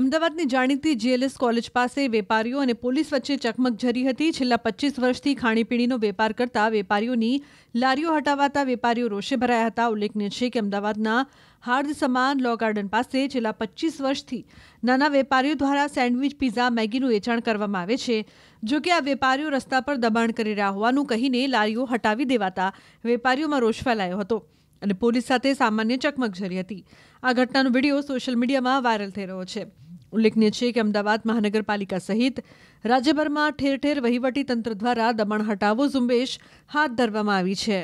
અમદાવાદની જાણીતી GLS college પાસે વેપારીઓ અને પોલીસ વચ્ચે ચકમક ઝરી હતી છેલ્લા પચીસ વર્ષથી ખાણીપીણીનો વેપાર કરતા વેપારીઓની લારીઓ હટાવાતા વેપારીઓ રોષે ભરાયા હતા ઉલ્લેખનીય છે કે અમદાવાદના હાર્દ સમાન લો ગાર્ડન પાસે છેલ્લા પચીસ વર્ષથી નાના વેપારીઓ દ્વારા સેન્ડવિચ પીઝા મેગીનું વેચાણ કરવામાં આવે છે જોકે આ વેપારીઓ રસ્તા પર દબાણ કરી રહ્યા હોવાનું કહીને લારીઓ હટાવી દેવાતા વેપારીઓમાં રોષ ફેલાયો હતો અને પોલીસ સાથે સામાન્ય ચકમક જરી હતી આ ઘટનાનો વિડીયો સોશિયલ મીડિયામાં વાયરલ થઈ રહ્યો છે ઉલ્લેખનીય છે કે અમદાવાદ મહાનગરપાલિકા સહિત રાજ્યભરમાં ઠેર ઠેર વહીવટી તંત્ર દ્વારા દમણ હટાવો ઝુંબેશ હાથ ધરવામાં આવી છે